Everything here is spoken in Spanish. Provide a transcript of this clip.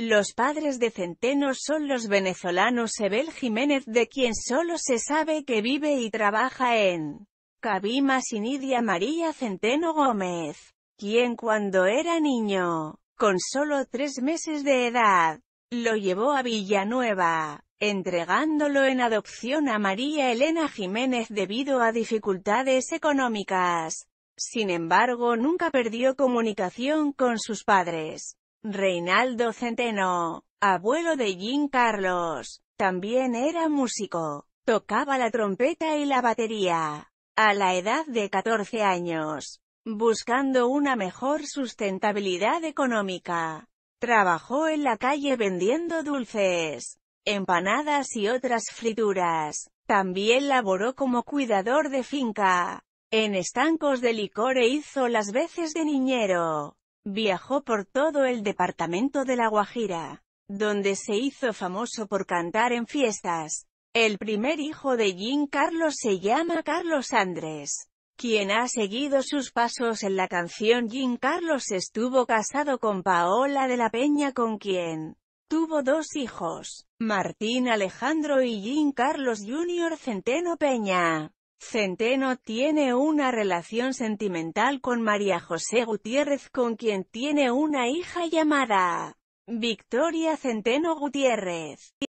Los padres de Centeno son los venezolanos Ebel Jiménez de quien solo se sabe que vive y trabaja en Cabima Sinidia María Centeno Gómez, quien cuando era niño, con solo tres meses de edad, lo llevó a Villanueva, entregándolo en adopción a María Elena Jiménez debido a dificultades económicas. Sin embargo nunca perdió comunicación con sus padres. Reinaldo Centeno, abuelo de Jean Carlos, también era músico. Tocaba la trompeta y la batería. A la edad de 14 años, buscando una mejor sustentabilidad económica, trabajó en la calle vendiendo dulces, empanadas y otras frituras. También laboró como cuidador de finca. En estancos de licor e hizo las veces de niñero. Viajó por todo el departamento de La Guajira, donde se hizo famoso por cantar en fiestas. El primer hijo de Jean Carlos se llama Carlos Andrés, quien ha seguido sus pasos en la canción Jean Carlos estuvo casado con Paola de la Peña con quien tuvo dos hijos, Martín Alejandro y Jean Carlos Jr. Centeno Peña. Centeno tiene una relación sentimental con María José Gutiérrez con quien tiene una hija llamada Victoria Centeno Gutiérrez.